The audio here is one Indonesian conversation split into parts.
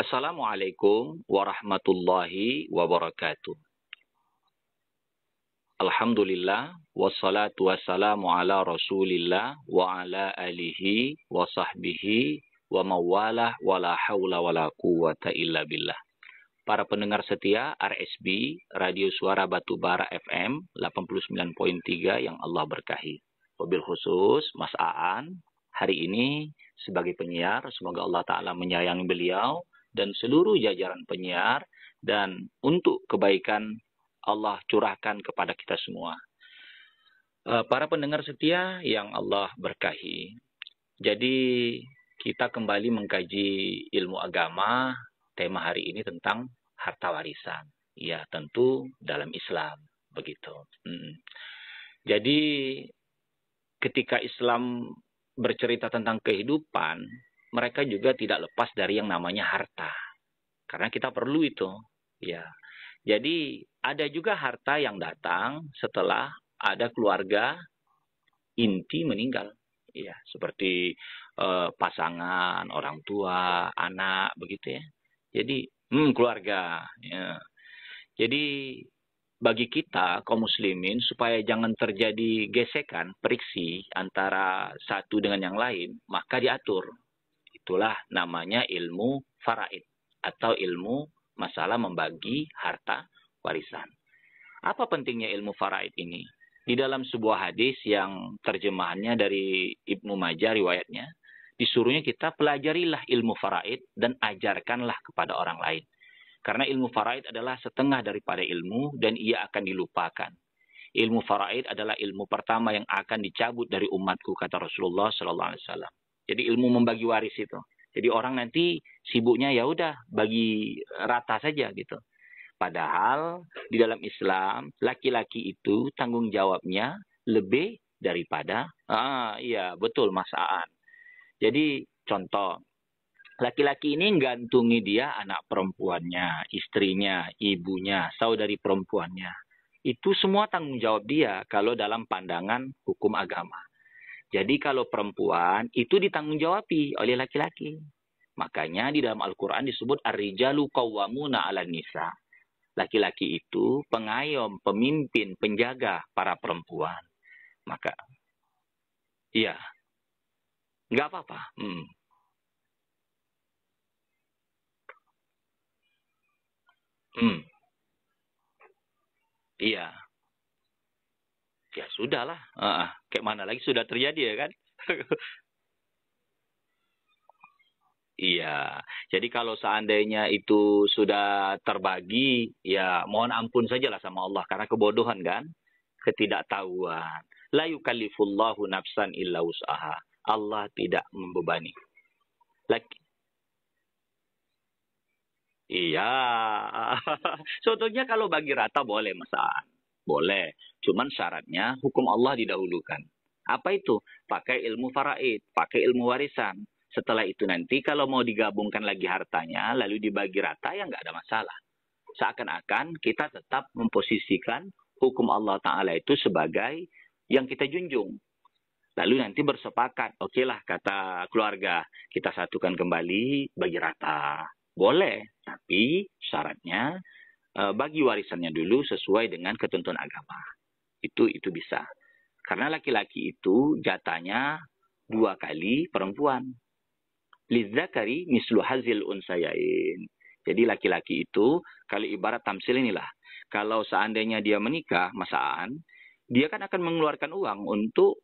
Assalamualaikum warahmatullahi wabarakatuh. Alhamdulillah wassalatu wassalamu ala Rasulillah wa ala alihi wa sahbihi wa mawalah wa la hawla wa la quwata illa billah. Para pendengar setia RSB Radio Suara Batubara FM 89.3 yang Allah berkahi. Mobil khusus Mas Aan hari ini sebagai penyiar semoga Allah taala menyayangi beliau dan seluruh jajaran penyiar dan untuk kebaikan Allah curahkan kepada kita semua. Eh, para pendengar setia yang Allah berkahi. Jadi kita kembali mengkaji ilmu agama. Tema hari ini tentang harta warisan. Ya tentu dalam Islam begitu. Hmm. Jadi ketika Islam bercerita tentang kehidupan, mereka juga tidak lepas dari yang namanya harta. Karena kita perlu itu, ya. Jadi ada juga harta yang datang setelah ada keluarga inti meninggal, ya, seperti eh, pasangan, orang tua, anak, begitu ya. Jadi, hmm, keluarga, ya. Jadi bagi kita kaum muslimin supaya jangan terjadi gesekan, periksi antara satu dengan yang lain, maka diatur Itulah namanya ilmu faraid atau ilmu masalah membagi harta warisan. Apa pentingnya ilmu faraid ini? Di dalam sebuah hadis yang terjemahannya dari Ibnu Majah riwayatnya, disuruhnya kita pelajarilah ilmu faraid dan ajarkanlah kepada orang lain. Karena ilmu faraid adalah setengah daripada ilmu dan ia akan dilupakan. Ilmu faraid adalah ilmu pertama yang akan dicabut dari umatku kata Rasulullah sallallahu alaihi wasallam. Jadi ilmu membagi waris itu. Jadi orang nanti sibuknya ya udah bagi rata saja gitu. Padahal di dalam Islam laki-laki itu tanggung jawabnya lebih daripada ah iya betul Mas Aan. Jadi contoh laki-laki ini gantungi dia anak perempuannya, istrinya, ibunya, saudari perempuannya. Itu semua tanggung jawab dia kalau dalam pandangan hukum agama. Jadi kalau perempuan itu ditanggung-jawabi oleh laki-laki. Makanya di dalam Al-Quran disebut Ar-Rijalu Qawwamuna ala Nisa. Laki-laki itu pengayom, pemimpin, penjaga para perempuan. Maka, iya. Nggak apa-apa. Hmm. Hmm. Iya ya sudahlah uh, kayak mana lagi sudah terjadi ya kan Iya, jadi kalau seandainya itu sudah terbagi, ya mohon ampun sajalah sama Allah karena kebodohan kan, ketidaktahuan. La yukallifullahu nafsan illa usaha. Allah tidak membebani. lagi. Iya. Contohnya kalau bagi rata boleh, Mas boleh. Cuman syaratnya hukum Allah didahulukan. Apa itu? Pakai ilmu faraid, pakai ilmu warisan. Setelah itu nanti kalau mau digabungkan lagi hartanya, lalu dibagi rata ya nggak ada masalah. Seakan-akan kita tetap memposisikan hukum Allah Ta'ala itu sebagai yang kita junjung. Lalu nanti bersepakat, oke lah kata keluarga, kita satukan kembali bagi rata. Boleh, tapi syaratnya Eh, bagi warisannya dulu sesuai dengan ketentuan agama. Itu itu bisa. Karena laki-laki itu jatanya dua kali perempuan. Lizakari mislu hazil unsayain. Jadi laki-laki itu kalau ibarat tamsil inilah. Kalau seandainya dia menikah masaan, dia kan akan mengeluarkan uang untuk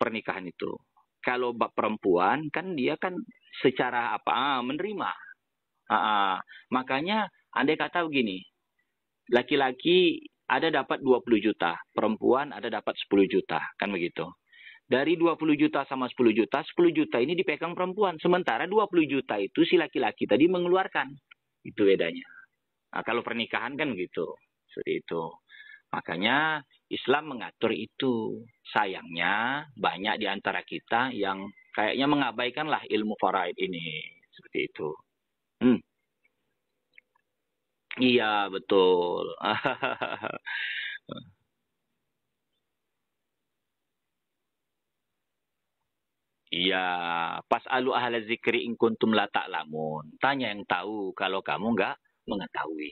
pernikahan itu. Kalau bak perempuan kan dia kan secara apa ah, menerima. Ah, ah. Makanya andai kata begini, laki-laki ada dapat 20 juta, perempuan ada dapat 10 juta, kan begitu. Dari 20 juta sama 10 juta, 10 juta ini dipegang perempuan, sementara 20 juta itu si laki-laki tadi mengeluarkan. Itu bedanya. Nah, kalau pernikahan kan begitu, seperti itu. Makanya Islam mengatur itu. Sayangnya banyak di antara kita yang kayaknya mengabaikanlah ilmu faraid ini, seperti itu. Hmm. Iya, betul. Iya, pas alu ahla zikri in kuntum la lamun. Tanya yang tahu kalau kamu enggak mengetahui.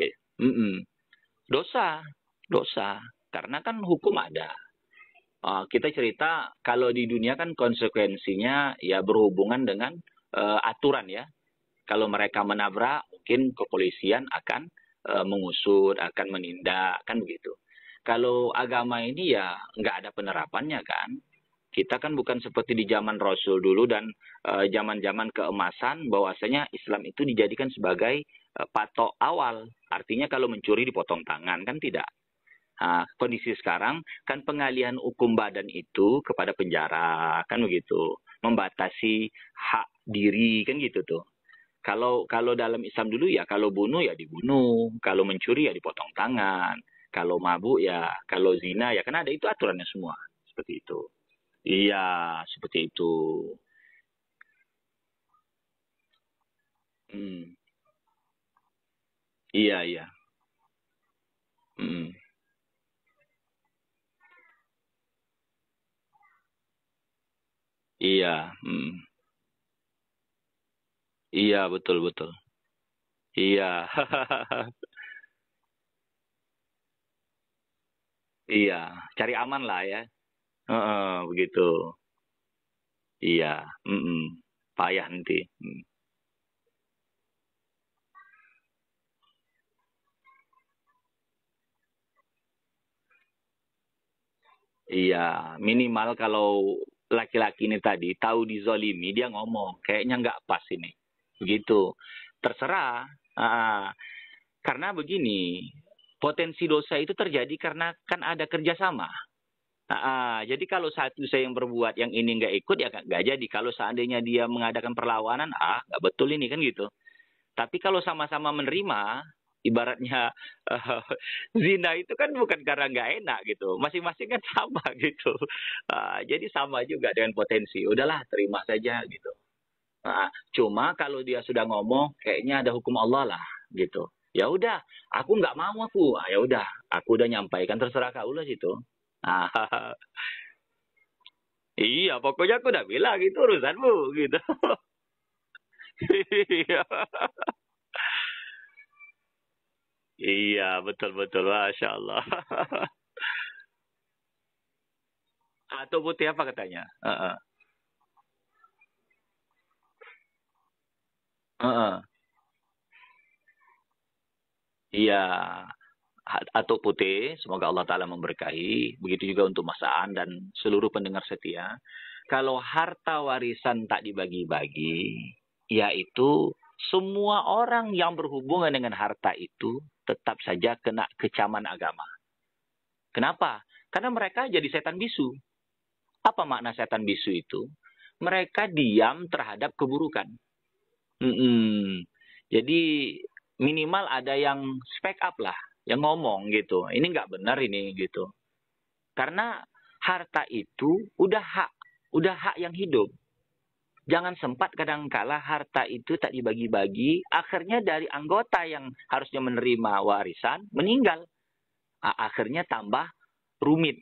Ya, mm-mm. Dosa, dosa. Karena kan hukum ada. Uh, kita cerita kalau di dunia kan konsekuensinya ya berhubungan dengan uh, aturan ya. Kalau mereka menabrak, mungkin kepolisian akan e, mengusut, akan menindak, kan begitu. Kalau agama ini ya nggak ada penerapannya kan. Kita kan bukan seperti di zaman Rasul dulu dan eh, zaman-zaman keemasan bahwasanya Islam itu dijadikan sebagai e, patok awal. Artinya kalau mencuri dipotong tangan kan tidak. Nah, kondisi sekarang kan pengalihan hukum badan itu kepada penjara kan begitu membatasi hak diri kan gitu tuh kalau kalau dalam Islam dulu ya kalau bunuh ya dibunuh, kalau mencuri ya dipotong tangan, kalau mabuk ya, kalau zina ya, kan ada itu aturannya semua seperti itu. Iya, seperti itu. Hmm. Iya, iya. Hmm. Iya, hmm. Iya, betul betul. Iya. Iya, cari aman lah ya. Uh begitu. Iya, -mm. Payah nanti. Mm. Iya, minimal kalau laki-laki ini tadi tahu dizolimi, dia ngomong, kayaknya nggak pas ini begitu terserah uh, karena begini potensi dosa itu terjadi karena kan ada kerjasama uh, jadi kalau satu saya yang berbuat yang ini nggak ikut ya nggak jadi. Kalau seandainya dia mengadakan perlawanan, ah nggak betul ini kan gitu. Tapi kalau sama-sama menerima, ibaratnya uh, zina itu kan bukan karena nggak enak gitu. Masing-masing kan sama gitu. Uh, jadi sama juga dengan potensi. Udahlah terima saja gitu. Nah, cuma kalau dia sudah ngomong, kayaknya ada hukum Allah lah, gitu. Ya udah, aku nggak mau aku. Nah, ya udah, aku udah nyampaikan terserah kau lah situ. Nah, iya, pokoknya aku udah bilang itu urusanmu, gitu. iya. iya, betul-betul, masya Allah. Atau putih apa katanya? Uh -uh. Iya. atau Atuk Putih, semoga Allah Ta'ala memberkahi. Begitu juga untuk masaan dan seluruh pendengar setia. Kalau harta warisan tak dibagi-bagi, yaitu semua orang yang berhubungan dengan harta itu tetap saja kena kecaman agama. Kenapa? Karena mereka jadi setan bisu. Apa makna setan bisu itu? Mereka diam terhadap keburukan. Mm-mm. Jadi minimal ada yang spek up lah, yang ngomong gitu. Ini nggak benar ini gitu. Karena harta itu udah hak, udah hak yang hidup. Jangan sempat kadangkala harta itu tak dibagi-bagi, akhirnya dari anggota yang harusnya menerima warisan meninggal. Akhirnya tambah rumit,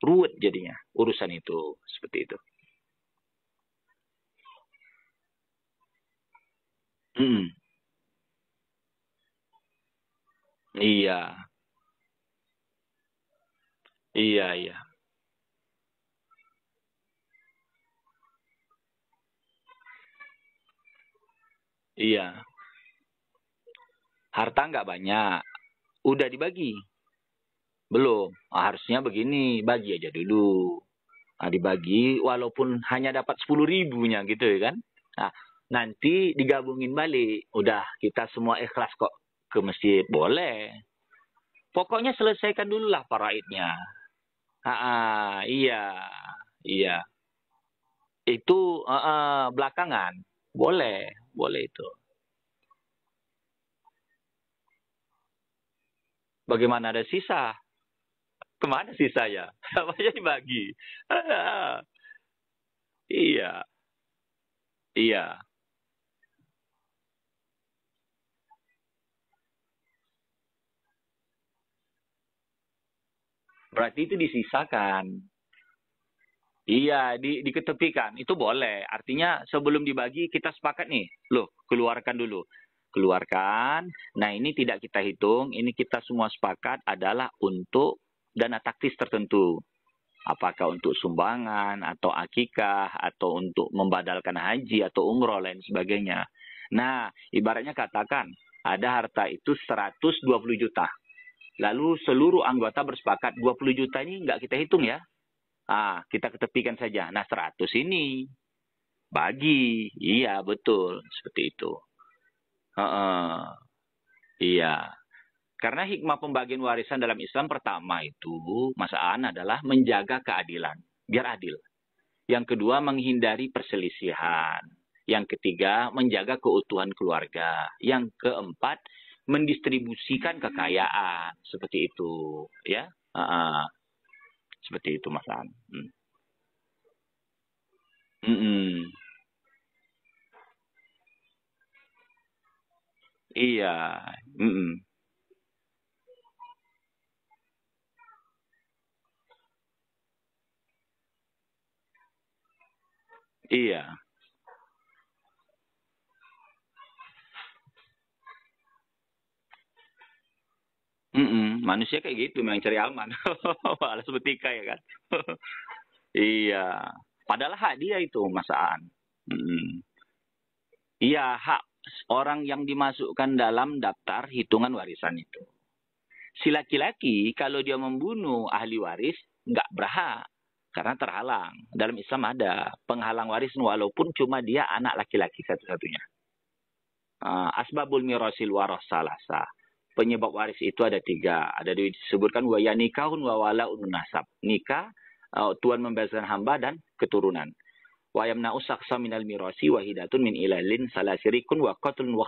ruwet jadinya urusan itu seperti itu. Hmm. Iya. Iya iya. Iya. Harta nggak banyak, udah dibagi? Belum, Nah, harusnya begini, bagi aja dulu. Nah, dibagi walaupun hanya dapat 10 ribunya gitu ya kan. Nah, nanti digabungin balik. Udah, kita semua ikhlas kok ke masjid. Boleh. Pokoknya selesaikan dulu lah paraidnya. Ah, iya, iya. Itu uh, belakangan. Boleh, boleh itu. Bagaimana ada sisa? Kemana sisanya? Apanya dibagi? iya, iya. berarti itu disisakan. Iya, di, diketepikan. Itu boleh. Artinya sebelum dibagi kita sepakat nih. Loh, keluarkan dulu. Keluarkan. Nah, ini tidak kita hitung. Ini kita semua sepakat adalah untuk dana taktis tertentu. Apakah untuk sumbangan, atau akikah, atau untuk membadalkan haji, atau umroh, lain sebagainya. Nah, ibaratnya katakan, ada harta itu 120 juta. Lalu seluruh anggota bersepakat 20 juta ini nggak kita hitung ya. Ah, kita ketepikan saja. Nah 100 ini bagi. Iya betul seperti itu. Uh -uh. Iya. Karena hikmah pembagian warisan dalam Islam pertama itu, Mas Aan, adalah menjaga keadilan. Biar adil. Yang kedua, menghindari perselisihan. Yang ketiga, menjaga keutuhan keluarga. Yang keempat, mendistribusikan kekayaan seperti itu ya uh, uh. seperti itu mas An hmm. Mm -mm. iya mm -mm. iya Mm-mm, manusia kayak gitu memang cari aman. Balas betika ya kan. iya. Padahal hak dia itu Mas Mm-mm. Iya hak orang yang dimasukkan dalam daftar hitungan warisan itu. Si laki-laki kalau dia membunuh ahli waris nggak berhak karena terhalang. Dalam Islam ada penghalang waris walaupun cuma dia anak laki-laki satu-satunya. Uh, asbabul mirasil waras penyebab waris itu ada tiga. Ada disebutkan waya nikahun wa ya nasab. Nikah, uh, Tuhan membebaskan hamba dan keturunan. Wayamna usaksa minal mirasi wahidatun min ilalin salasirikun wa qatlun wa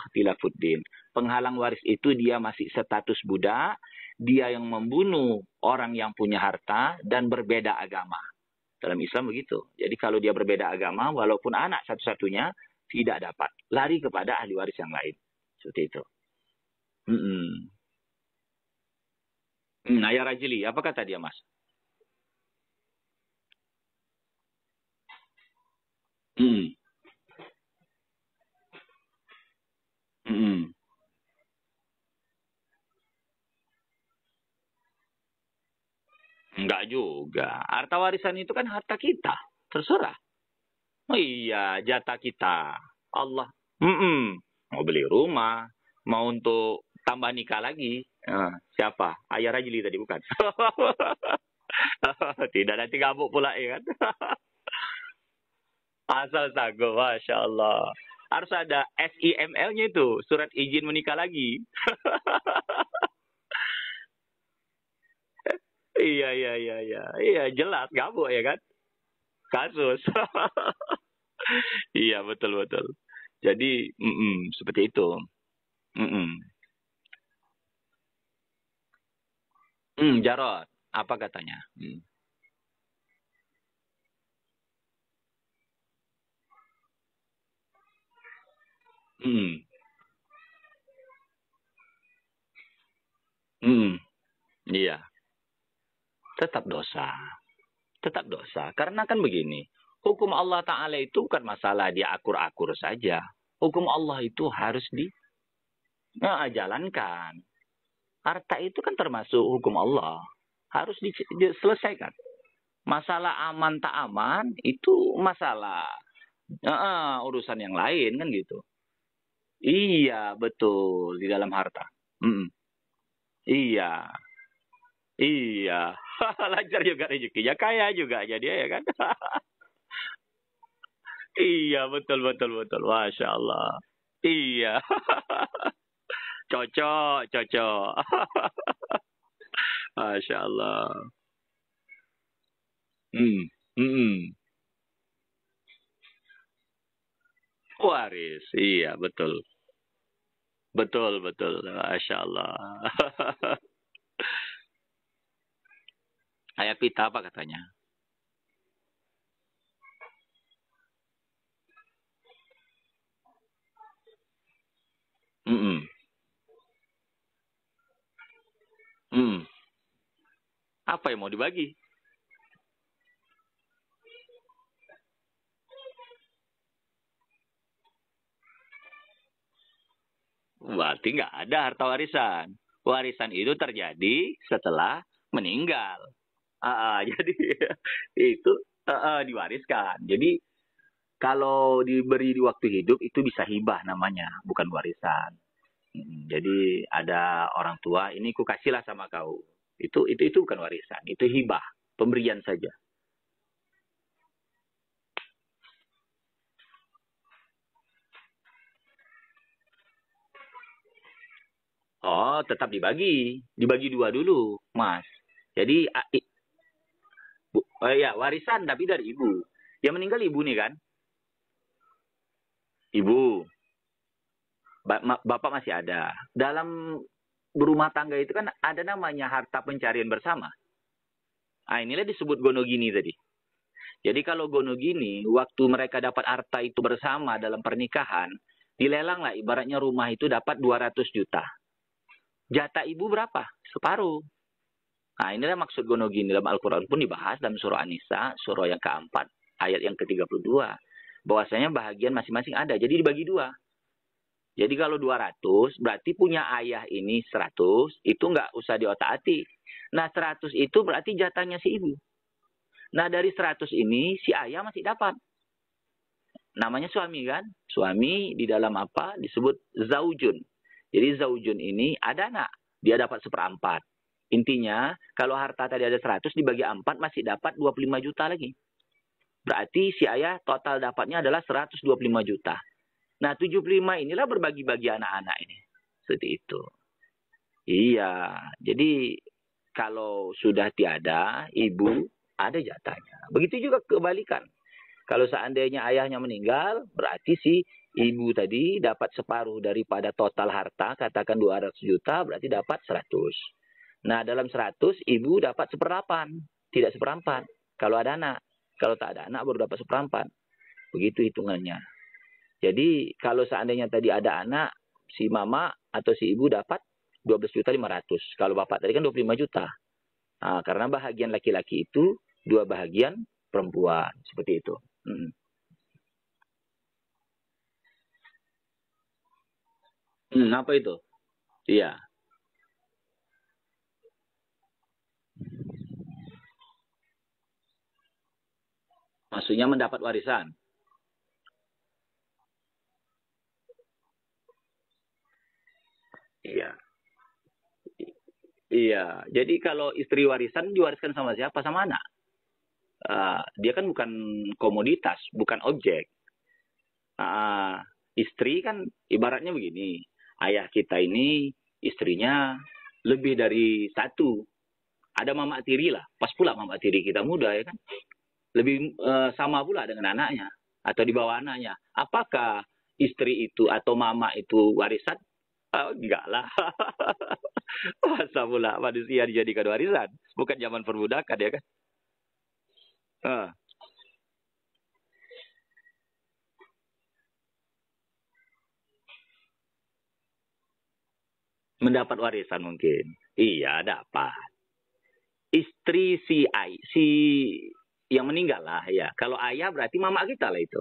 Penghalang waris itu dia masih status budak, dia yang membunuh orang yang punya harta dan berbeda agama. Dalam Islam begitu. Jadi kalau dia berbeda agama, walaupun anak satu-satunya, tidak dapat. Lari kepada ahli waris yang lain. Seperti itu. Hmm. Hmm, Naya Rajili, apa kata dia mas? Hmm. Hmm. Enggak juga. Harta warisan itu kan harta kita. Terserah. Oh iya, jatah kita. Allah. Mm -mm. Mau beli rumah, mau untuk tambah nikah lagi. Uh. Siapa? Ayah Rajli tadi bukan? Tidak nanti gabuk pula ya kan? Asal tago, Masya Allah. Harus ada SIML-nya itu, surat izin menikah lagi. iya, iya, iya, iya. Iya, jelas, gabuk ya kan? Kasus. iya, betul-betul. Jadi, mm -mm, seperti itu. Mm -mm. Hmm, Jarod. Apa katanya? Hmm. Hmm. Hmm. Iya. Tetap dosa. Tetap dosa. Karena kan begini. Hukum Allah Ta'ala itu bukan masalah dia akur-akur saja. Hukum Allah itu harus di nah, jalankan harta itu kan termasuk hukum Allah. Harus diselesaikan. Masalah aman tak aman itu masalah uh, urusan yang lain kan gitu. Iya, betul di dalam harta. Mm -mm. Iya. Iya. Lancar juga rezekinya, kaya juga jadi ya kan. iya, betul betul betul. Masya Allah. Iya. Cocok, cocok. Masya Allah. Hmm, hmm. Waris, iya betul. Betul, betul. Masya Allah. Ayah pita apa katanya? Mm -mm. Hmm. Apa yang mau dibagi? Berarti nggak ada harta warisan. Warisan itu terjadi setelah meninggal. Uh, jadi itu uh, diwariskan. Jadi kalau diberi di waktu hidup itu bisa hibah namanya, bukan warisan. Jadi ada orang tua, ini ku kasihlah sama kau. Itu itu itu bukan warisan, itu hibah, pemberian saja. Oh, tetap dibagi, dibagi dua dulu, Mas. Jadi bu, oh ya warisan tapi dari ibu. Yang meninggal ibu nih kan? Ibu bapak masih ada. Dalam berumah tangga itu kan ada namanya harta pencarian bersama. Ah inilah disebut gonogini tadi. Jadi kalau gonogini, waktu mereka dapat harta itu bersama dalam pernikahan, dilelang lah ibaratnya rumah itu dapat 200 juta. Jatah ibu berapa? Separuh. Nah inilah maksud gonogini dalam Al-Quran pun dibahas dalam surah An-Nisa, surah yang keempat, ayat yang ke-32. Bahwasanya bahagian masing-masing ada, jadi dibagi dua. Jadi kalau 200 berarti punya ayah ini 100 itu nggak usah diotak-atik. Nah 100 itu berarti jatahnya si ibu. Nah dari 100 ini si ayah masih dapat. Namanya suami kan? Suami di dalam apa? Disebut zaujun. Jadi zaujun ini ada anak. Dia dapat seperempat. Intinya kalau harta tadi ada 100 dibagi 4 masih dapat 25 juta lagi. Berarti si ayah total dapatnya adalah 125 juta. Nah 75 inilah berbagi-bagi anak-anak ini. Seperti itu. Iya. Jadi kalau sudah tiada, ibu ada jatahnya. Begitu juga kebalikan. Kalau seandainya ayahnya meninggal, berarti si ibu tadi dapat separuh daripada total harta, katakan 200 juta, berarti dapat 100. Nah, dalam 100, ibu dapat seperdelapan, tidak seperempat. Kalau ada anak. Kalau tak ada anak, baru dapat seperempat. Begitu hitungannya. Jadi kalau seandainya tadi ada anak, si mama atau si ibu dapat 12 juta 500. Kalau bapak tadi kan 25 juta. Nah, karena bahagian laki-laki itu dua bahagian perempuan seperti itu. Hmm. Hmm, apa itu? Iya. Maksudnya mendapat warisan. Iya, jadi kalau istri warisan diwariskan sama siapa? Sama anak. Uh, dia kan bukan komoditas, bukan objek. Uh, istri kan ibaratnya begini, ayah kita ini istrinya lebih dari satu. Ada mama tiri lah, pas pula mama tiri kita muda ya kan. Lebih uh, sama pula dengan anaknya atau di bawah anaknya. Apakah istri itu atau mama itu warisan? Uh, enggak lah. Masa pula manusia dijadikan warisan? Bukan zaman perbudakan ya kan? Uh. Mendapat warisan mungkin. Iya, dapat. Istri si Ai, si yang meninggal lah ya. Kalau ayah berarti mama kita lah itu.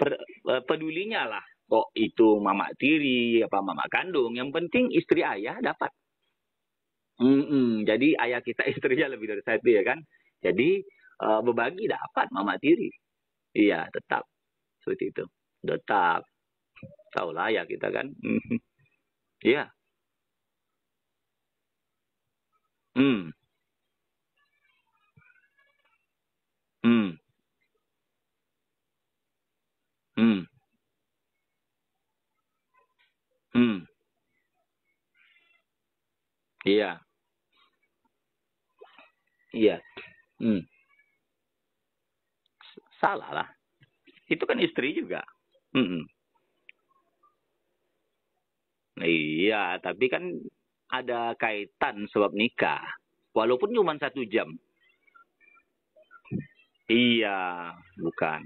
Per, eh, pedulinya lah kok itu mama tiri apa mama kandung yang penting istri ayah dapat mm -mm. jadi ayah kita istrinya lebih dari satu ya kan jadi uh, berbagi dapat mama tiri iya tetap seperti itu tetap lah ya kita kan mm-hmm. iya yeah. hmm hmm Hmm. Iya. Iya. Hmm. Salah lah. Itu kan istri juga. Hmm. Iya, tapi kan ada kaitan sebab nikah. Walaupun cuma satu jam. Iya, bukan.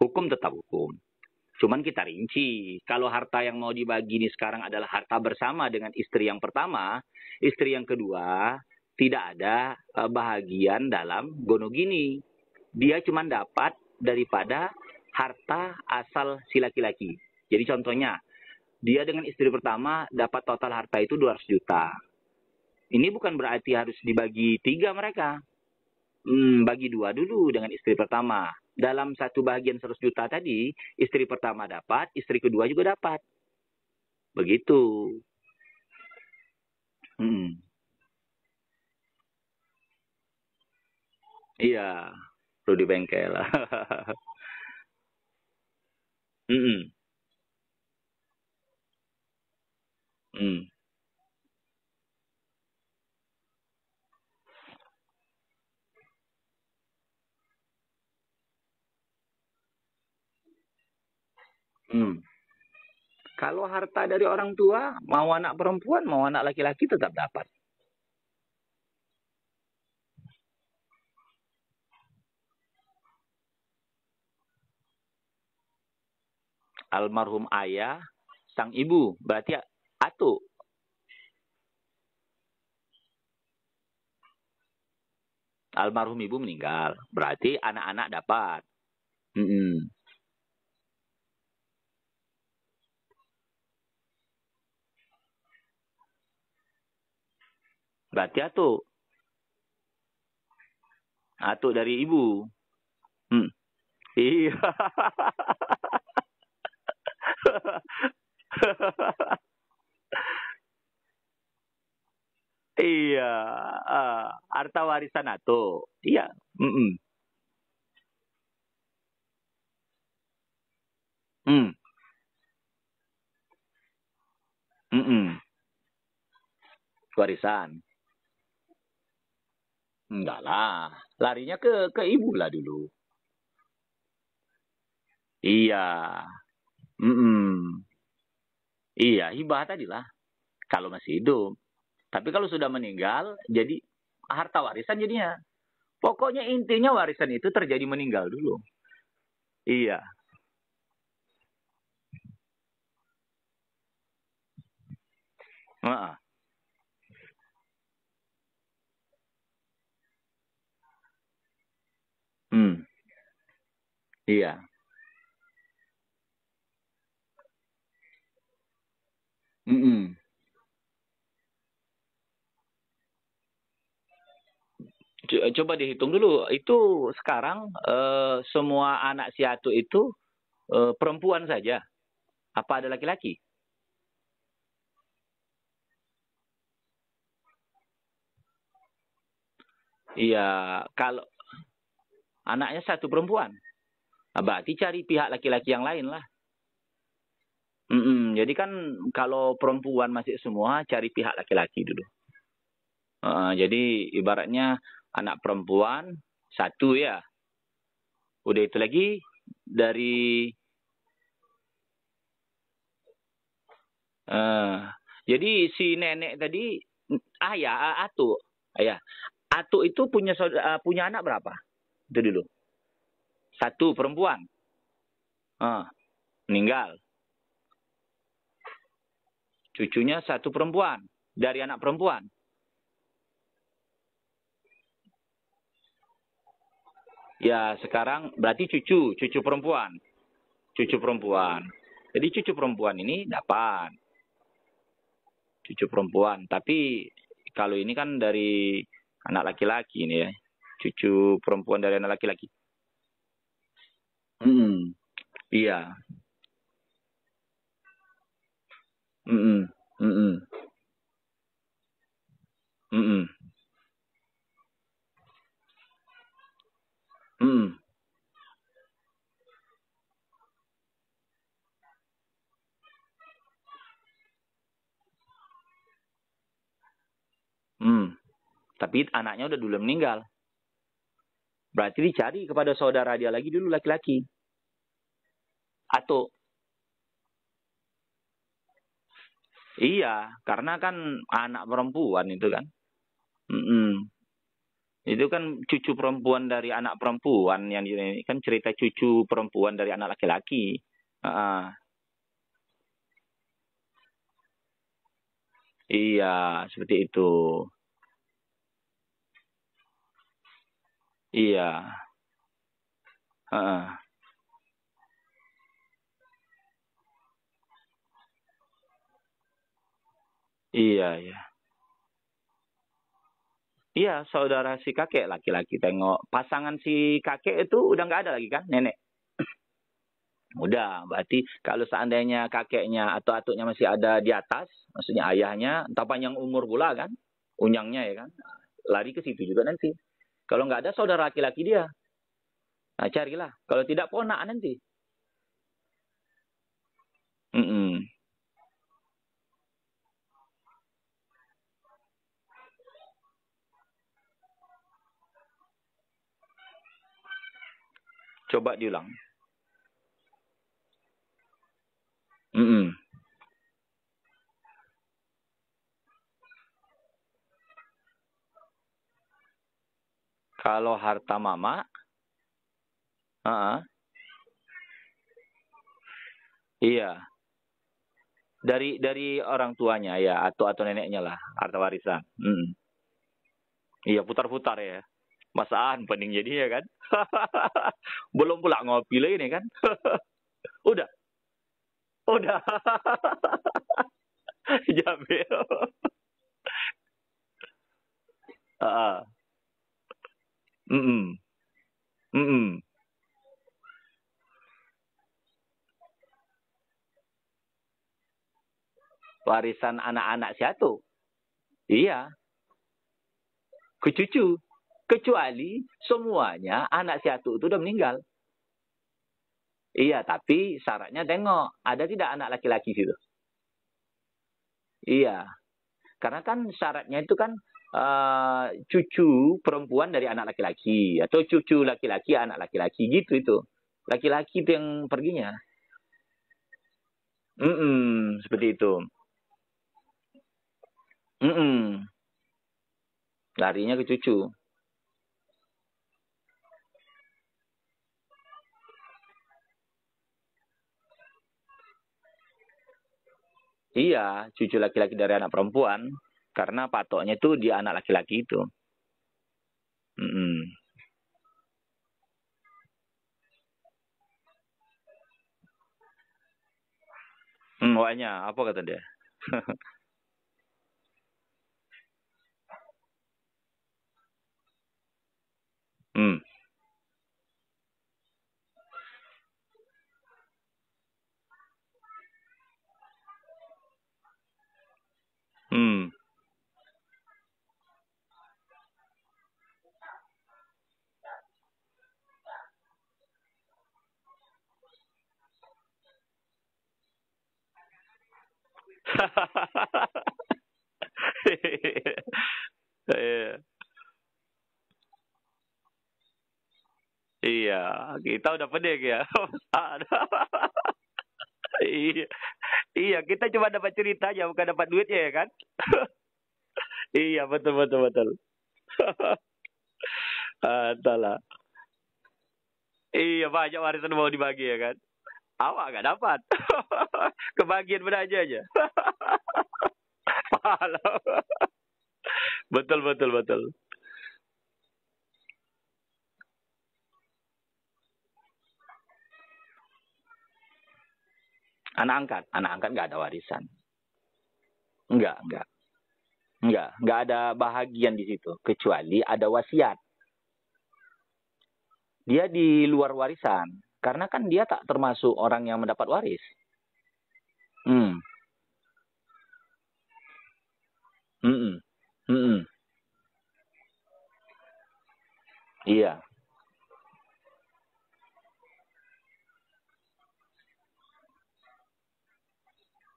Hukum tetap hukum. Cuman kita rinci, kalau harta yang mau dibagi ini sekarang adalah harta bersama dengan istri yang pertama, istri yang kedua tidak ada e, bahagian dalam gonogini. Dia cuma dapat daripada harta asal si laki-laki. Jadi contohnya, dia dengan istri pertama dapat total harta itu 200 juta. Ini bukan berarti harus dibagi tiga mereka. Hmm, bagi dua dulu dengan istri pertama dalam satu bagian 100 juta tadi, istri pertama dapat, istri kedua juga dapat. Begitu. Hmm. Iya, perlu di bengkel. hmm. Hmm. Hmm. Kalau harta dari orang tua, mau anak perempuan, mau anak laki-laki tetap dapat. Almarhum ayah, sang ibu, berarti atu. Almarhum ibu meninggal, berarti anak-anak dapat. Berarti atuk. Atuk dari ibu. Hmm. Iya. iya, uh, harta warisan atuk. Iya, mm -mm. Hmm. Hmm. -mm. Warisan. Enggak lah. Larinya ke ke ibu lah dulu. Iya. Mm -mm. Iya, hibah tadi lah. Kalau masih hidup. Tapi kalau sudah meninggal, jadi harta warisan jadinya. Pokoknya intinya warisan itu terjadi meninggal dulu. Iya. Maaf. Hmm. Iya. Mm -mm. Coba dihitung dulu, itu sekarang eh, semua anak siatu itu, eh, perempuan saja? Apa ada laki-laki? Iya, kalau Anaknya satu perempuan. Nah, berarti cari pihak laki-laki yang lain lah. Mm -mm. Jadi kan kalau perempuan masih semua cari pihak laki-laki dulu. Uh, jadi ibaratnya anak perempuan satu ya. Udah itu lagi dari uh, jadi si nenek tadi ayah ah ya, atu ayah ah, atu itu punya uh, punya anak berapa? Itu dulu. Satu perempuan. Ah, meninggal. Cucunya satu perempuan dari anak perempuan. Ya, sekarang berarti cucu, cucu perempuan. Cucu perempuan. Jadi cucu perempuan ini dapat. Cucu perempuan, tapi kalau ini kan dari anak laki-laki ini ya cucu perempuan dari anak laki-laki. mm Iya. Mm-mm. Mm-mm. Mm-mm. Mm-mm. Mm. Tapi anaknya udah dulu meninggal. Berarti dicari kepada saudara dia lagi dulu laki-laki. Atau Iya, karena kan anak perempuan itu kan. Mm -mm. Itu kan cucu perempuan dari anak perempuan yang ini kan cerita cucu perempuan dari anak laki-laki. Uh, iya, seperti itu. Iya. Uh. Iya, iya. Iya, saudara si kakek laki-laki tengok. Pasangan si kakek itu udah nggak ada lagi kan, nenek? Udah, berarti kalau seandainya kakeknya atau atuknya masih ada di atas, maksudnya ayahnya, entah panjang umur pula kan, unyangnya ya kan, lari ke situ juga nanti. Kalau nggak ada saudara laki-laki dia. Nah, carilah. Kalau tidak ponak nanti. Mm -mm. Coba diulang. Mm -mm. Kalau harta mama, uh, iya, dari dari orang tuanya ya atau atau neneknya lah harta warisan. Mm. Iya putar-putar ya. Masaan pening jadi ya kan. Belum pula ngopi lagi nih kan. Udah. Udah. Jamil. uh -uh. Mm -mm. Warisan anak-anak satu. Iya. kecucu, Kecuali semuanya anak satu itu sudah meninggal. Iya, tapi syaratnya tengok. Ada tidak anak laki-laki situ? Iya. Karena kan syaratnya itu kan uh, cucu perempuan dari anak laki-laki atau cucu laki-laki anak laki-laki gitu itu laki-laki itu yang perginya mm -mm, seperti itu mm -mm. larinya ke cucu Iya, cucu laki-laki dari anak perempuan karena patoknya itu dia anak laki-laki itu. Mm -mm. Hmm, wanya apa kata dia? hmm. Hmm. Iya. kita udah pendek ya. Iya. iya. kita cuma dapat cerita aja bukan dapat duit ya kan? iya, betul betul betul. Entahlah. Iya, banyak warisan mau dibagi ya kan? Awak gak dapat. Kebagian beraja aja. Pahala. betul, betul, betul. Anak angkat, anak angkat nggak ada warisan. Enggak, enggak. Enggak, enggak ada bahagian di situ. Kecuali ada wasiat. Dia di luar warisan. Karena kan dia tak termasuk orang yang mendapat waris. Hmm. Hmm. Hmm. Iya.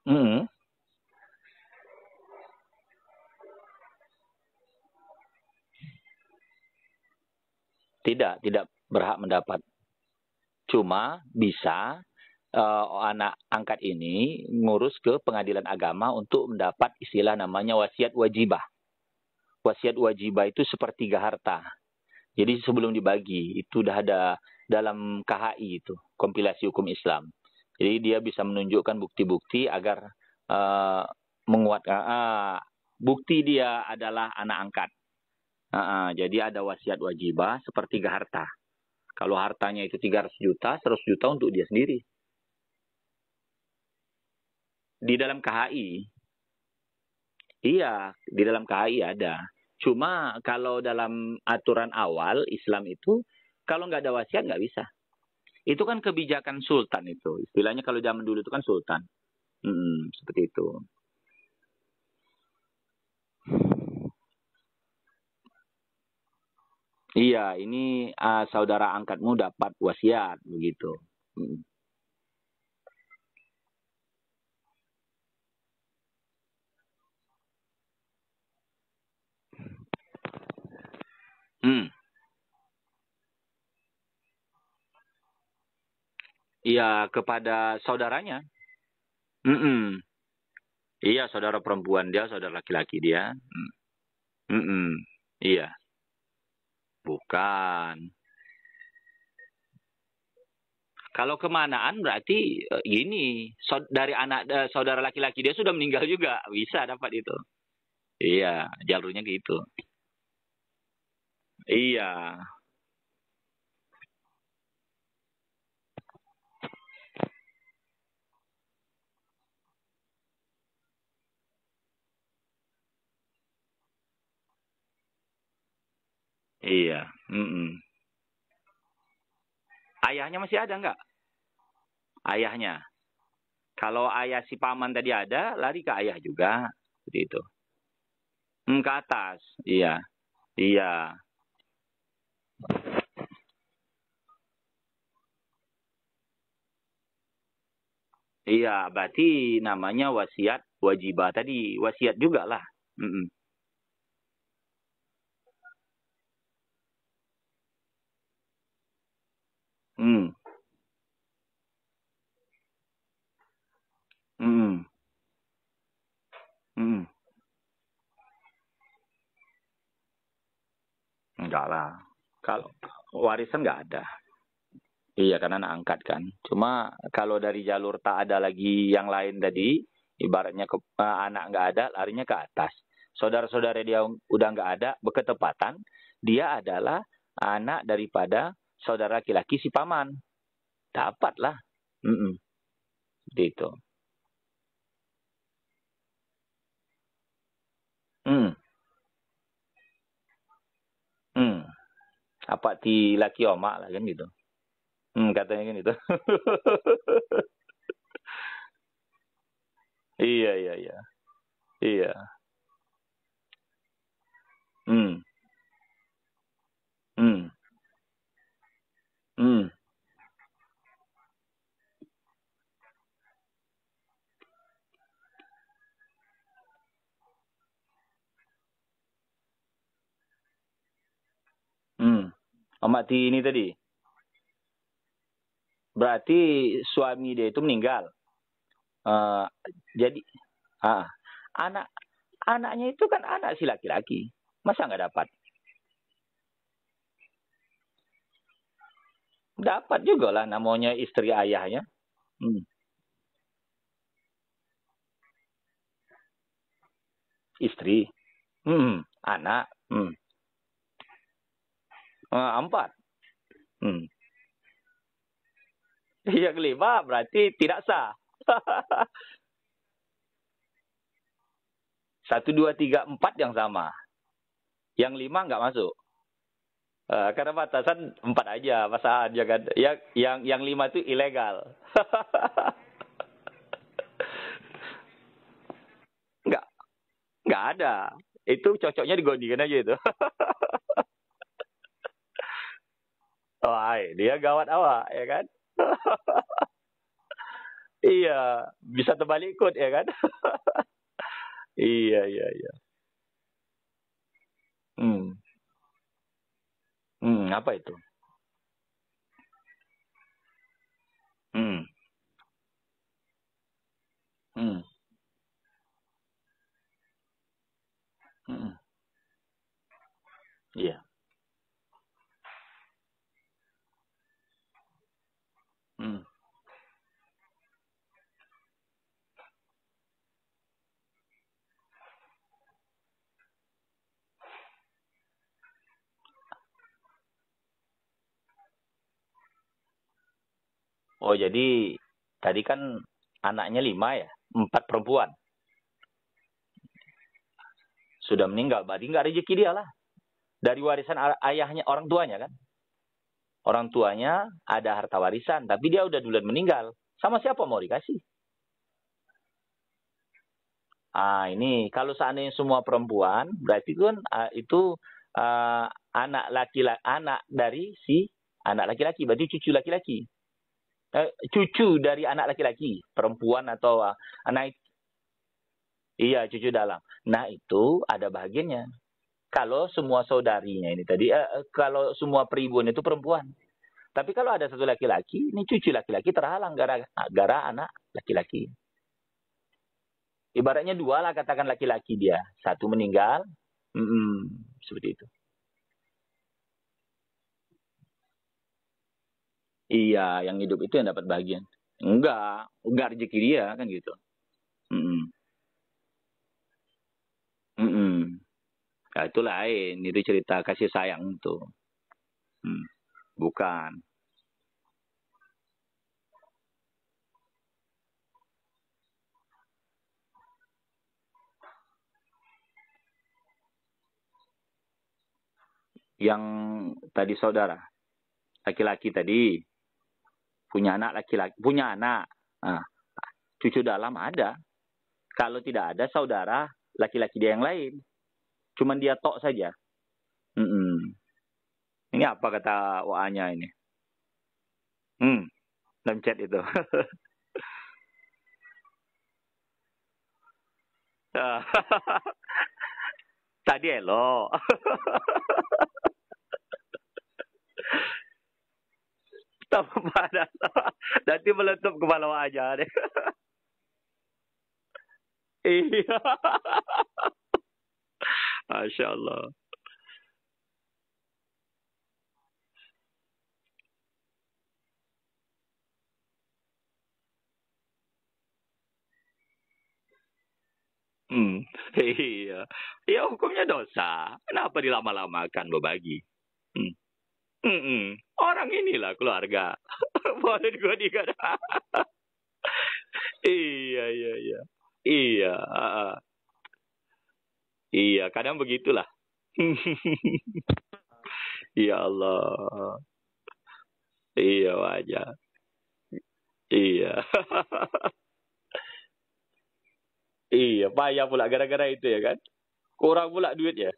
Hmm. Tidak, tidak berhak mendapat cuma bisa uh, anak angkat ini ngurus ke pengadilan agama untuk mendapat istilah namanya wasiat wajibah. Wasiat wajibah itu sepertiga harta. Jadi sebelum dibagi itu sudah ada dalam KHI itu, kompilasi hukum Islam. Jadi dia bisa menunjukkan bukti-bukti agar uh, eh, menguatkan uh, eh, bukti dia adalah anak angkat. Uh, uh, jadi ada wasiat wajibah sepertiga harta. Kalau hartanya itu 300 juta, 100 juta untuk dia sendiri. Di dalam KHI, iya, di dalam KHI ada. Cuma kalau dalam aturan awal Islam itu, kalau nggak ada wasiat nggak bisa. Itu kan kebijakan sultan itu. Istilahnya kalau zaman dulu itu kan sultan. Hmm, seperti itu. Iya, ini uh, saudara angkatmu dapat wasiat begitu. Hmm. Hmm. Iya, kepada saudaranya. Mm -mm. Iya, saudara perempuan dia, saudara laki-laki dia. Mm -mm. Iya. Bukan. Kalau kemanaan berarti eh, ini dari anak eh, saudara laki-laki dia sudah meninggal juga bisa dapat itu. Iya, jalurnya gitu. Iya, Iya. Mm -mm. Ayahnya masih ada nggak? Ayahnya. Kalau ayah si paman tadi ada, lari ke ayah juga. Seperti itu. Mm, ke atas. Iya. Iya. Iya, berarti namanya wasiat wajibah tadi. Wasiat juga lah. Mm -mm. Hmm. Hmm. Mhm. Enggak lah. Kalau warisan enggak ada. Iya, karena anak angkat kan. Cuma kalau dari jalur tak ada lagi yang lain tadi, ibaratnya ke, uh, anak nggak ada, larinya ke atas. Saudara-saudara dia udah nggak ada, berketepatan, dia adalah anak daripada saudara laki-laki si paman. Dapatlah. Mm -mm. Seperti itu. Hmm. Hmm. Apa di laki omak lah kan gitu. Hmm, katanya kan gitu. iya, iya, iya. Iya. Hmm. Hmm. Hmm. Hmm. Amat ini tadi. Berarti suami dia itu meninggal. Uh, jadi uh, anak anaknya itu kan anak si laki-laki. Masa nggak dapat? dapat juga lah namanya istri ayahnya. Hmm. Istri, hmm. anak, hmm. Uh, empat. Hmm. Yang lima berarti tidak sah. Satu, dua, tiga, empat yang sama. Yang lima nggak masuk. Uh, karena batasan empat aja, aja kan, ya yang yang lima itu ilegal. nggak nggak ada. Itu cocoknya digondikan aja itu. Wah, oh, dia gawat awak, ya kan? iya, bisa terbalik ikut, ya kan? iya, iya, iya. Hmm. Hmm, apa itu? Hmm, hmm, Hmm. Iya. Hmm. Oh jadi tadi kan anaknya lima ya, empat perempuan. Sudah meninggal, berarti nggak rezeki dia lah. Dari warisan ayahnya, orang tuanya kan. Orang tuanya ada harta warisan, tapi dia udah duluan meninggal. Sama siapa mau dikasih? Ah ini kalau seandainya semua perempuan, berarti kan uh, itu uh, anak laki-laki, anak dari si anak laki-laki, berarti cucu laki-laki. Eh, cucu dari anak laki-laki, perempuan atau uh, anak Iya, cucu dalam. Nah, itu ada bagiannya. Kalau semua saudarinya ini tadi, eh, eh kalau semua pribun itu perempuan. Tapi kalau ada satu laki-laki, ini cucu laki-laki terhalang gara-gara anak laki-laki. Ibaratnya dua lah katakan laki-laki dia. Satu meninggal, mm -mm, seperti itu. Iya, yang hidup itu yang dapat bagian. Enggak, enggak rezeki dia kan gitu. Mm -mm. Mm Nah, itu lain, itu cerita kasih sayang itu. Hmm. Bukan. Yang tadi saudara, laki-laki tadi punya anak laki-laki, punya anak. Nah, cucu dalam ada. Kalau tidak ada saudara laki-laki dia yang lain. Cuman dia tok saja. Mm -mm. Ini apa kata WA-nya ini? Hmm, dalam chat itu. Tadi elok. Tak panas. Nanti meletup kepala aja deh. Iya. Masya Allah. Hmm, iya. Ya hukumnya dosa. Kenapa dilama-lamakan berbagi? Hmm. Mm -mm. Orang inilah keluarga. Boleh gue dikata. iya, iya, iya. Iya. Uh, iya, kadang begitulah. ya Allah. Iya wajah. Iya. iya, payah pula gara-gara itu ya kan. Kurang pula duit ya.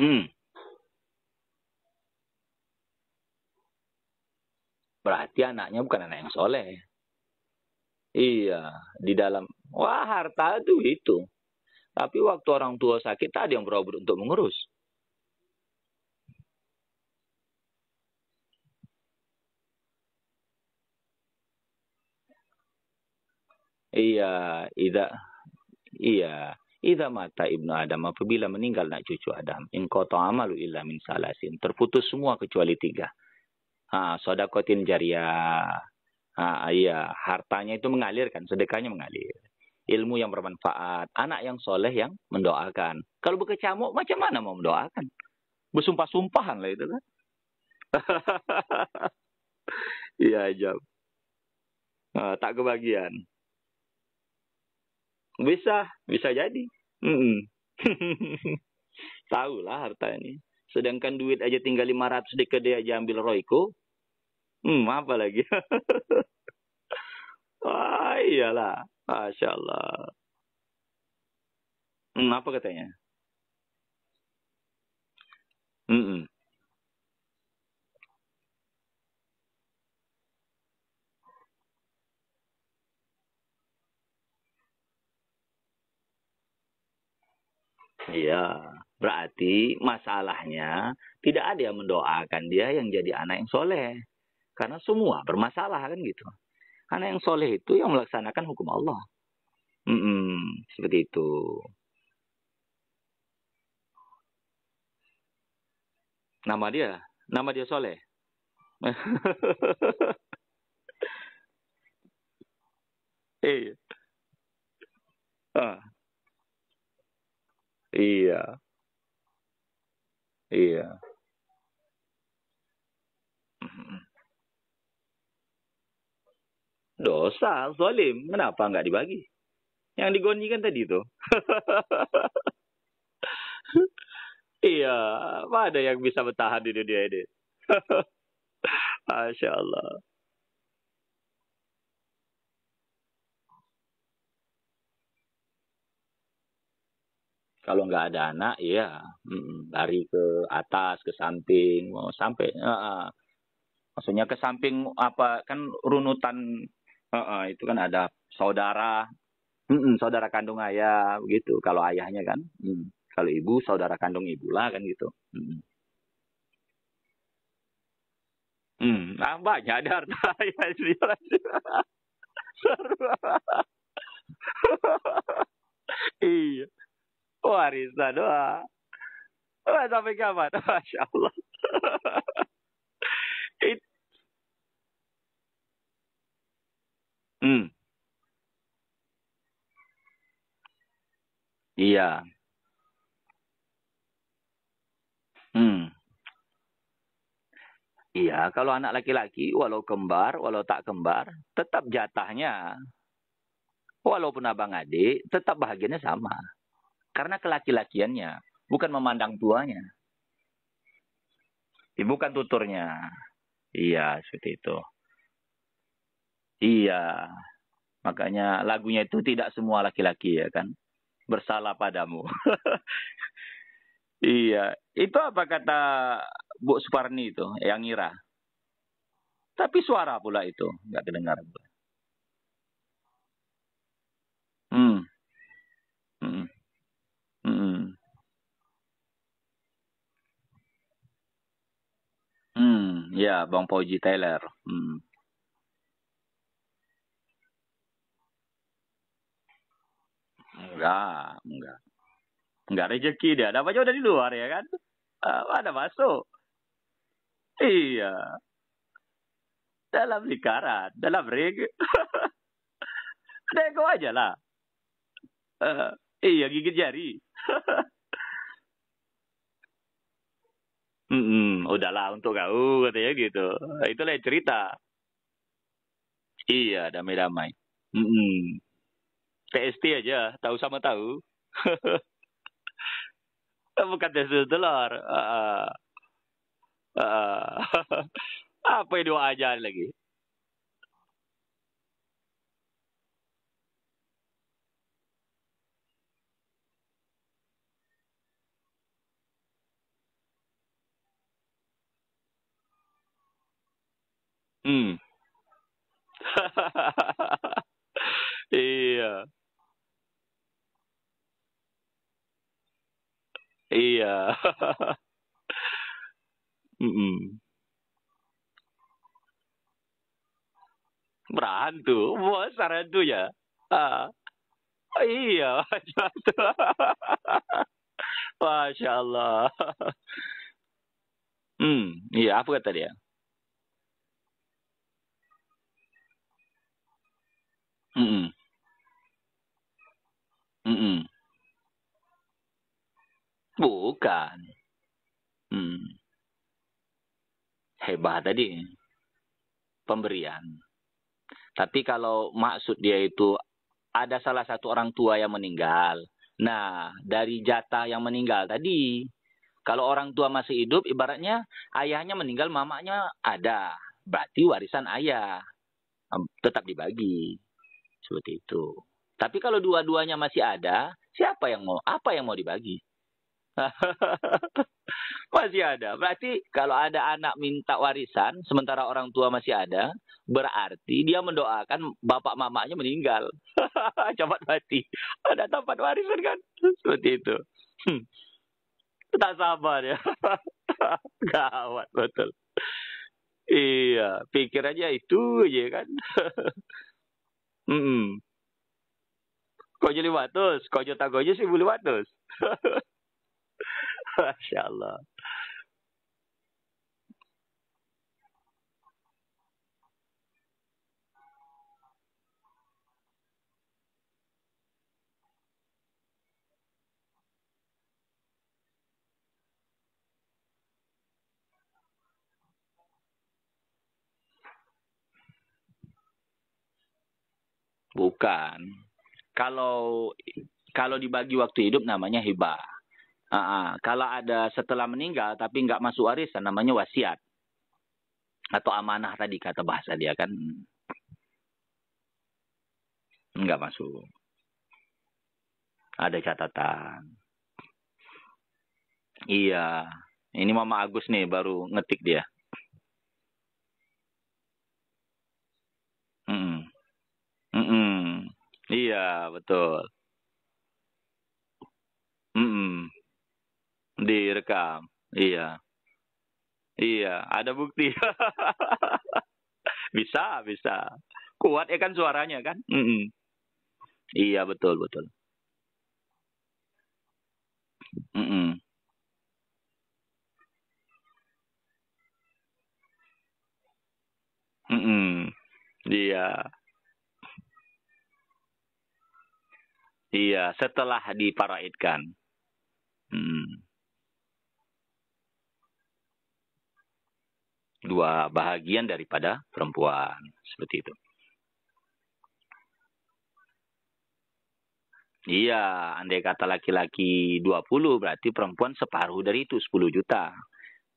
Hmm. Berarti anaknya bukan anak yang soleh. Iya, di dalam. Wah, harta itu itu. Tapi waktu orang tua sakit, tadi yang berobat untuk mengurus. Iya, tidak. Iya. Idza mata ibnu Adam apabila meninggal nak cucu Adam, in amalu illa min salasin. Terputus semua kecuali tiga. Ha, sodakotin jariah. Ha, iya, hartanya itu mengalir kan, sedekahnya mengalir. Ilmu yang bermanfaat, anak yang soleh yang mendoakan. Kalau berkecamuk, macam mana mau mendoakan? Bersumpah-sumpahan lah itu kan. Iya, jam. Uh, tak kebagian. Bisa, bisa jadi. Mm Tahu lah harta ini. Sedangkan duit aja tinggal 500 di kedai aja ambil Royko. Hmm, apa lagi? Wah, iyalah. Masya Allah. Hmm, apa katanya? Hmm, -mm. Iya, berarti masalahnya tidak ada yang mendoakan dia yang jadi anak yang soleh. Karena semua bermasalah kan gitu. Anak yang soleh itu yang melaksanakan hukum Allah. Mm -mm, seperti itu. Nama dia, nama dia soleh. eh. Ah. Iya. Iya. Dosa, zalim. Kenapa nggak dibagi? Yang digonjikan tadi itu. iya, mana yang bisa bertahan di dunia ini? Masya Allah. kalau nggak ada anak ya lari ke atas ke samping mau sampai uh, uh. maksudnya ke samping apa kan runutan uh, uh, itu kan ada saudara uh, uh, saudara kandung ayah gitu kalau ayahnya kan uh, kalau ibu saudara kandung ibu lah kan gitu uh, uh. Mm, nah, banyak ada harta ya iya warisan wah. wah sampai kapan masya Allah It... hmm iya hmm Iya, kalau anak laki-laki, walau kembar, walau tak kembar, tetap jatahnya. Walaupun abang adik, tetap bahagiannya sama. Karena kelaki-lakiannya, bukan memandang tuanya. Bukan tuturnya. Iya, seperti itu. Iya. Makanya lagunya itu tidak semua laki-laki ya kan. Bersalah padamu. iya. Itu apa kata Bu Suparni itu yang ngira. Tapi suara pula itu nggak Pula. Ya, Bang Pauji Taylor. Hmm. Enggak, enggak. Enggak rezeki dia. Dapat udah di luar ya kan? Uh, ada masuk. Iya. Dalam lingkaran, dalam ring. Nego aja lah. Uh, iya, gigit jari. Mm -mm, udahlah untuk kau katanya gitu. Itulah cerita. Iya, damai-damai. Mm -mm. TST aja, tahu sama tahu. Bukan tes telur. Uh, uh, apa yang aja lagi? Hmm. iya. Iya. -mm. Berhantu, wah sarantu ya. Ah. Iya, Masya Allah. Masya Hmm, iya, apa kata dia? Mm -mm. Bukan. Hmm, hebat tadi, pemberian. Tapi kalau maksud dia itu ada salah satu orang tua yang meninggal. Nah, dari jatah yang meninggal tadi, kalau orang tua masih hidup, ibaratnya ayahnya meninggal, mamanya ada. Berarti warisan ayah tetap dibagi. Seperti itu. Tapi kalau dua-duanya masih ada, siapa yang mau apa yang mau dibagi? masih ada. Berarti kalau ada anak minta warisan sementara orang tua masih ada, berarti dia mendoakan bapak mamanya meninggal. Cepat mati. Ada tempat warisan kan? Seperti itu. Hmm. Tak sabar ya. Gawat betul. Iya, pikir aja itu aja kan. Mm -mm. Kojo lima ratus, kojo tak kojo sih ratus. Masya Allah. Bukan. Kalau kalau dibagi waktu hidup namanya hibah. Uh, kalau ada setelah meninggal tapi nggak masuk warisan namanya wasiat atau amanah tadi kata bahasa dia kan nggak masuk. Ada catatan. Iya, ini Mama Agus nih baru ngetik dia. Iya, betul. -mm. Direkam, iya. Iya, ada bukti. Bisa bisa. Kuat ya kan suaranya kan? -mm. Iya, betul betul. -mm. Mhm. Iya. Iya, setelah diparaidkan. Hmm. Dua bahagian daripada perempuan, seperti itu. Iya, andai kata laki-laki 20 berarti perempuan separuh dari itu 10 juta.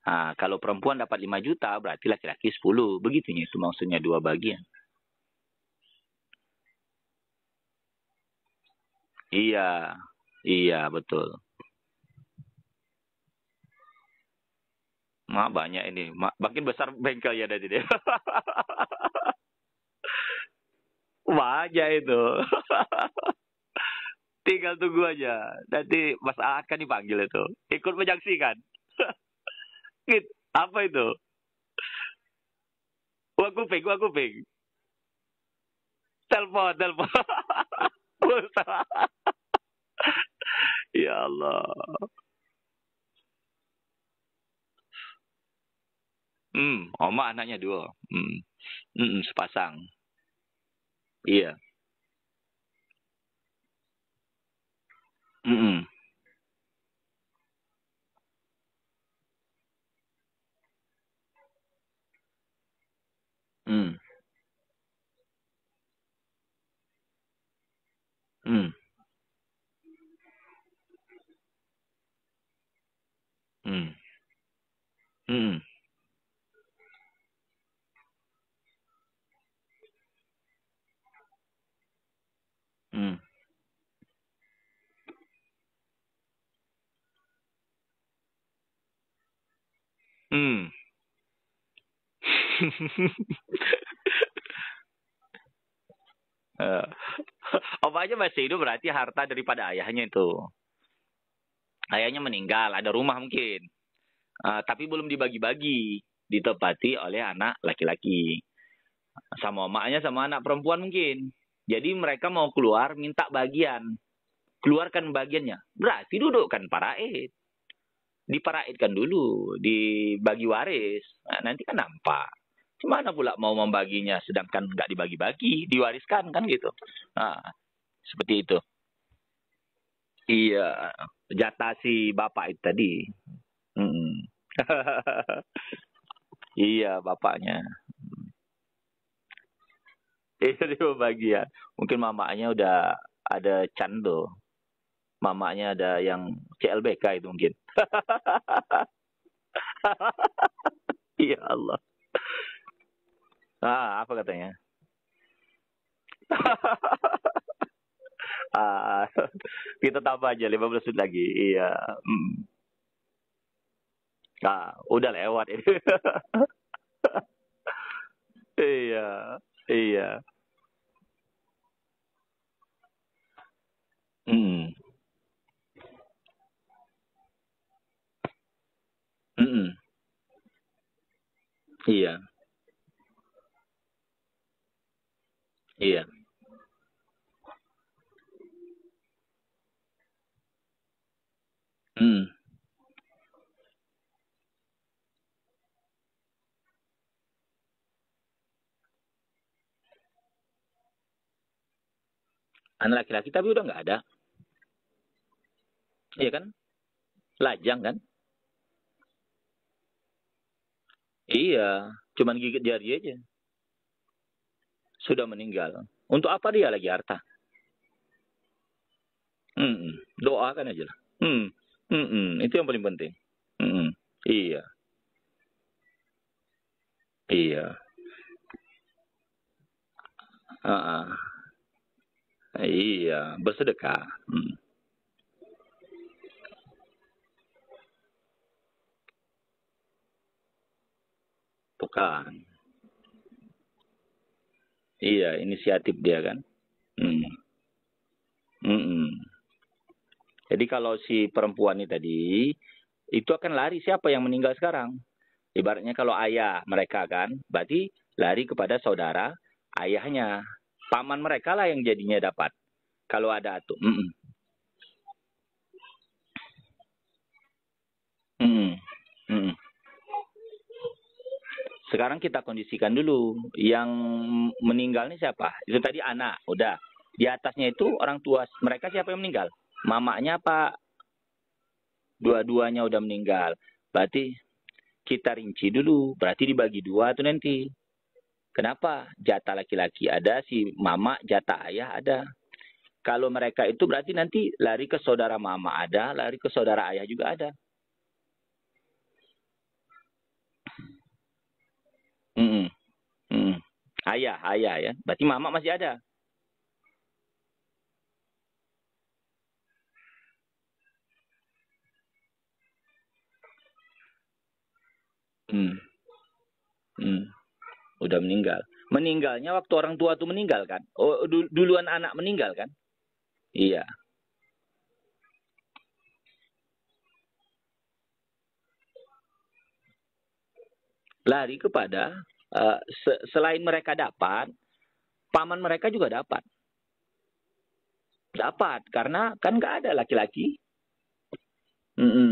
Nah, kalau perempuan dapat 5 juta berarti laki-laki 10. Begitunya itu maksudnya dua bagian. Iya, iya betul. Mak banyak ini, mak makin besar bengkel ya dari dia. banyak itu. Tinggal tunggu aja. Nanti Mas A akan dipanggil itu. Ikut menyaksikan. Git, apa itu? Gua kuping, gua kuping. Telepon, telepon ya Allah. Hmm, Oma oh, anaknya dua. Hmm. Hmm, sepasang. Iya. Hmm. 嗯嗯嗯嗯嗯，呵呵呵呵，呃。opanya masih hidup berarti harta daripada ayahnya itu. Ayahnya meninggal, ada rumah mungkin. Uh, tapi belum dibagi-bagi, ditepati oleh anak laki-laki. Sama omaknya sama anak perempuan mungkin. Jadi mereka mau keluar minta bagian. Keluarkan bagiannya. Berarti dudukkan para ed. Diparaidkan dulu, dibagi waris. Nah, nanti kan nampak. Gimana pula mau membaginya sedangkan nggak dibagi-bagi, diwariskan kan gitu. Nah, seperti itu. Iya, jatah si bapak itu tadi. Hmm. iya, bapaknya. Hmm. Itu iya, dia ya. Mungkin mamanya udah ada candu. Mamanya ada yang CLBK itu mungkin. ya Allah. Ah, apa katanya? ah, kita tambah aja 15 menit lagi. Iya. Mm. Ah, udah lewat ini. iya, iya. Hmm. Hmm. Iya. Iya. Hmm. Anak laki-laki tapi udah nggak ada. Iya kan? Lajang kan? Iya, cuman gigit jari aja sudah meninggal. Untuk apa dia lagi harta? Hmm, doakan aja lah. Hmm, hmm, hmm, itu yang paling penting. Hmm, iya. Iya. Uh, iya, bersedekah. Hmm. Bukan. Iya, inisiatif dia kan. Hmm. Hmm. Jadi kalau si perempuan ini tadi itu akan lari siapa yang meninggal sekarang? Ibaratnya kalau ayah mereka kan, berarti lari kepada saudara ayahnya, paman mereka lah yang jadinya dapat. Kalau ada atuh, Hmm. -mm. Sekarang kita kondisikan dulu. Yang meninggal ini siapa? Itu tadi anak, udah. Di atasnya itu orang tua mereka siapa yang meninggal? Mamanya apa? Dua-duanya udah meninggal. Berarti kita rinci dulu. Berarti dibagi dua tuh nanti. Kenapa? Jatah laki-laki ada, si mama jatah ayah ada. Kalau mereka itu berarti nanti lari ke saudara mama ada, lari ke saudara ayah juga ada. Mm -mm. Mm. Ayah, ayah ya. Berarti mama masih ada. Hmm. Hmm. Udah meninggal. Meninggalnya waktu orang tua tuh meninggal kan? Oh, duluan anak meninggal kan? Iya. lari kepada uh, se selain mereka dapat, paman mereka juga dapat. Dapat karena kan nggak ada laki-laki. Mm -mm.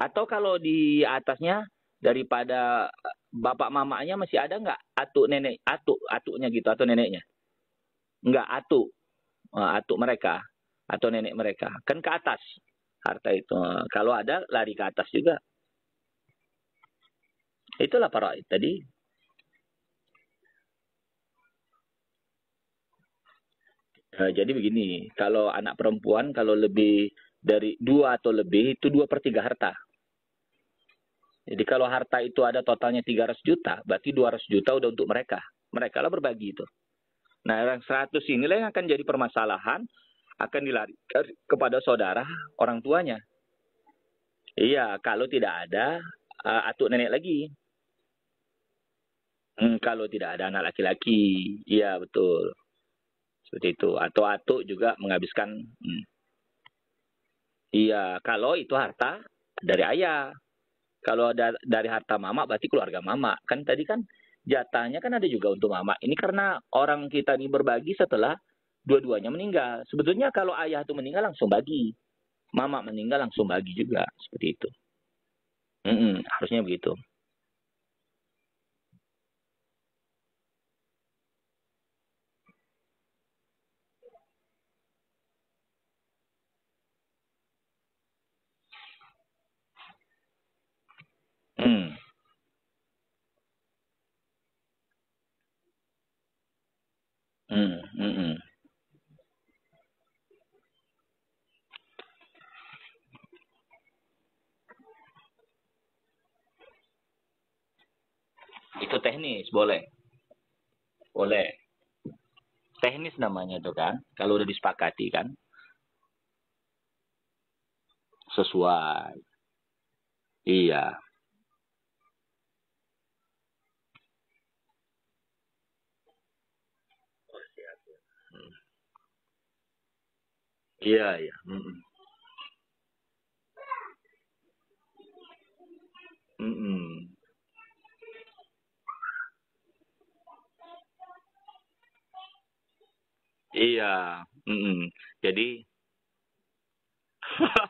Atau kalau di atasnya daripada eh, bapak mamanya masih ada nggak atuk nenek atuk atuknya gitu atau neneknya nggak atuk eh, atuk mereka atau nenek mereka kan ke atas harta itu kalau ada lari ke atas juga Itulah para tadi. Nah, jadi begini, kalau anak perempuan kalau lebih dari dua atau lebih itu dua per tiga harta. Jadi kalau harta itu ada totalnya 300 juta, berarti 200 juta udah untuk mereka. Mereka lah berbagi itu. Nah, yang 100 inilah yang akan jadi permasalahan akan dilarikan kepada saudara orang tuanya. Iya, kalau tidak ada uh, atuk nenek lagi. Hmm, kalau tidak ada anak laki-laki, iya betul. Seperti itu. Atau atuk juga menghabiskan. Hmm. Iya, kalau itu harta dari ayah. Kalau ada dari harta mama berarti keluarga mama. Kan tadi kan jatahnya kan ada juga untuk mama. Ini karena orang kita ini berbagi setelah dua-duanya meninggal. Sebetulnya kalau ayah itu meninggal langsung bagi. Mama meninggal langsung bagi juga. Seperti itu. Hmm, harusnya begitu. Hmm. hmm. Hmm, hmm. Itu teknis, boleh. Boleh. Teknis namanya itu kan, kalau udah disepakati kan. Sesuai. Iya. Iya, iya. Mm -mm. Mm-mm. Iya, mm-mm. Jadi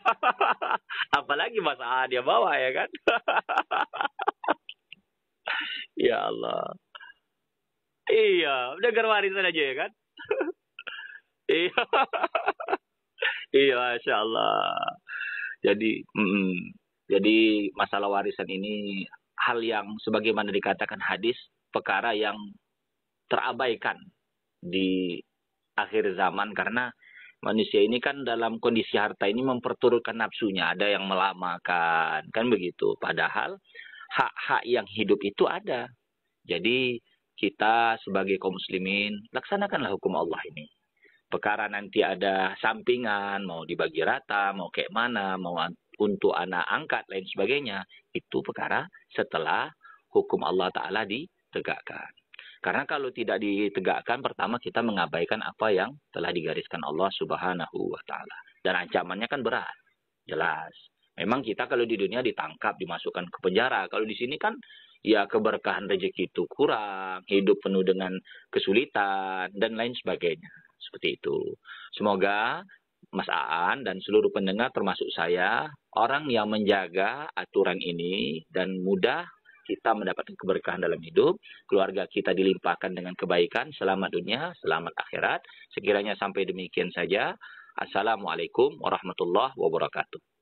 apalagi masalah dia bawa ya kan? Ya Allah. Iya, udah warisan aja ya kan? Iya. Iya, Masya Allah. Jadi, mm, jadi masalah warisan ini hal yang sebagaimana dikatakan hadis, perkara yang terabaikan di akhir zaman karena manusia ini kan dalam kondisi harta ini memperturutkan nafsunya, ada yang melamakan, kan begitu. Padahal hak-hak yang hidup itu ada. Jadi kita sebagai kaum muslimin laksanakanlah hukum Allah ini perkara nanti ada sampingan, mau dibagi rata, mau kayak mana, mau untuk anak angkat, lain sebagainya. Itu perkara setelah hukum Allah Ta'ala ditegakkan. Karena kalau tidak ditegakkan, pertama kita mengabaikan apa yang telah digariskan Allah Subhanahu wa Ta'ala. Dan ancamannya kan berat, jelas. Memang kita kalau di dunia ditangkap, dimasukkan ke penjara. Kalau di sini kan ya keberkahan rezeki itu kurang, hidup penuh dengan kesulitan, dan lain sebagainya. Seperti itu. Semoga Mas Aan dan seluruh pendengar termasuk saya orang yang menjaga aturan ini dan mudah kita mendapatkan keberkahan dalam hidup, keluarga kita dilimpahkan dengan kebaikan, selamat dunia, selamat akhirat. Sekiranya sampai demikian saja. Assalamualaikum warahmatullahi wabarakatuh.